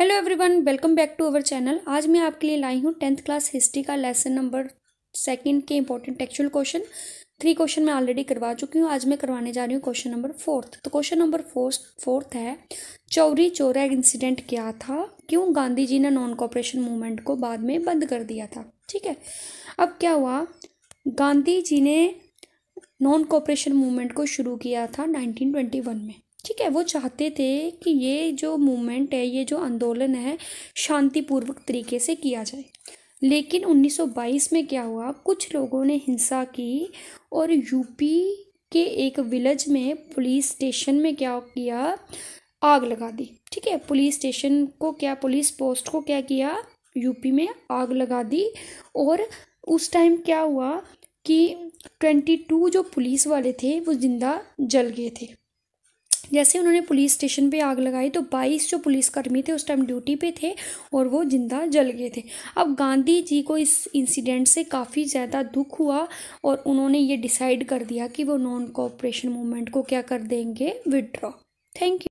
hello everyone welcome back to our channel आज मैं आपके लिए लाई हूँ टेंथ क्लास हिस्ट्री का लेसन नंबर सेकंड के important textual question three question मैं ऑलरेडी करवा चुकी हूँ आज मैं करवाने जा रही हूँ क्वेश्चन नंबर फोर्थ तो क्वेश्चन नंबर फोर्थ फोर्थ है चौरी चौरा इंसिडेंट क्या था क्यों गांधी जी ने नॉन कॉपरेशन मूवमेंट को बाद में बंद कर दिया था ठीक है अब क्या हुआ गांधी जी ने नॉन कॉपरेशन मूवमेंट को शुरू किया था नाइनटीन में ठीक है वो चाहते थे कि ये जो मूवमेंट है ये जो आंदोलन है शांतिपूर्वक तरीके से किया जाए लेकिन 1922 में क्या हुआ कुछ लोगों ने हिंसा की और यूपी के एक विलेज में पुलिस स्टेशन में क्या किया आग लगा दी ठीक है पुलिस स्टेशन को क्या पुलिस पोस्ट को क्या किया यूपी में आग लगा दी और उस टाइम क्या हुआ कि ट्वेंटी टू जो पुलिस वाले थे वो जिंदा जल गए थे जैसे उन्होंने पुलिस स्टेशन पे आग लगाई तो 22 जो पुलिसकर्मी थे उस टाइम ड्यूटी पे थे और वो जिंदा जल गए थे अब गांधी जी को इस इंसिडेंट से काफ़ी ज़्यादा दुख हुआ और उन्होंने ये डिसाइड कर दिया कि वो नॉन कॉपरेशन मूवमेंट को क्या कर देंगे विड्रॉ थैंक यू